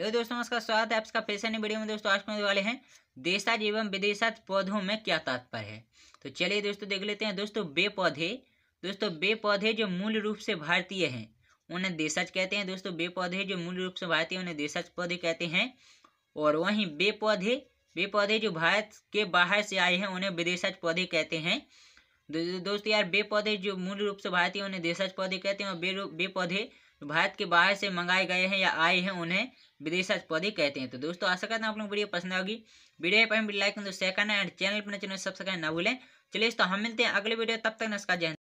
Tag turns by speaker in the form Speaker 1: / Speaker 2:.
Speaker 1: hello दोस्तों नमस्कार स्वागत है आपका पैसा नहीं वीडियो में दोस्तों आज पढ़ने वाले हैं देशाज एवं विदेशाज पौधों में क्या तात्पर्य है तो चलिए दोस्तों देख लेते हैं दोस्तों बे पौधे दोस्तों बे पौधे जो मूल रूप से भारतीय हैं उन्हें देशाज कहते हैं दोस्तों बे पौधे जो मूल रूप से भारतीय उन्हें देशाज पौधे कहते हैं और वहीं बे पौधे बे पौधे जो भारत के बाहर से आए हैं उन्हें विदेशाज पौधे कहते हैं दोस्तों यार बे पौधे जो मूल रूप से भारतीय उन्हें देशाज पौधे कहते हैं और बे बे पौधे भारत के बाहर से मंगाए गए हैं या आए हैं उन्हें विदेश पौधे कहते हैं तो दोस्तों आशा करता हूँ आप लोग वीडियो पसंद होगी वीडियो पर लाइक शेयर करना एंड चैनल पर चैनल सब्सक्राइब ना भूलें चलिए दोस्तों हम मिलते हैं अगले वीडियो तब तक नमस्कार जय